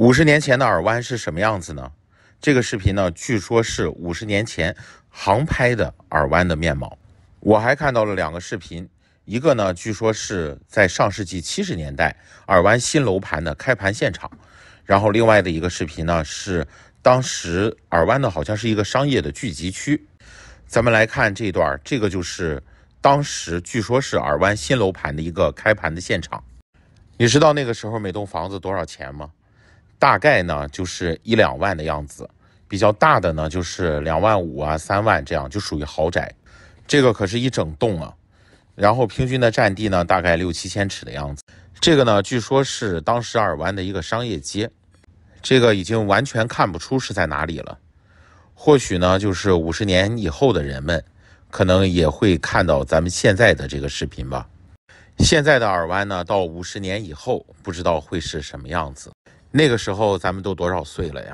五十年前的耳湾是什么样子呢？这个视频呢，据说是五十年前航拍的耳湾的面貌。我还看到了两个视频，一个呢，据说是在上世纪七十年代耳湾新楼盘的开盘现场；然后另外的一个视频呢，是当时耳湾的好像是一个商业的聚集区。咱们来看这段，这个就是当时据说是耳湾新楼盘的一个开盘的现场。你知道那个时候每栋房子多少钱吗？大概呢就是一两万的样子，比较大的呢就是两万五啊、三万这样，就属于豪宅。这个可是一整栋啊，然后平均的占地呢大概六七千尺的样子。这个呢，据说是当时耳湾的一个商业街，这个已经完全看不出是在哪里了。或许呢，就是五十年以后的人们，可能也会看到咱们现在的这个视频吧。现在的耳湾呢，到五十年以后，不知道会是什么样子。那个时候咱们都多少岁了呀？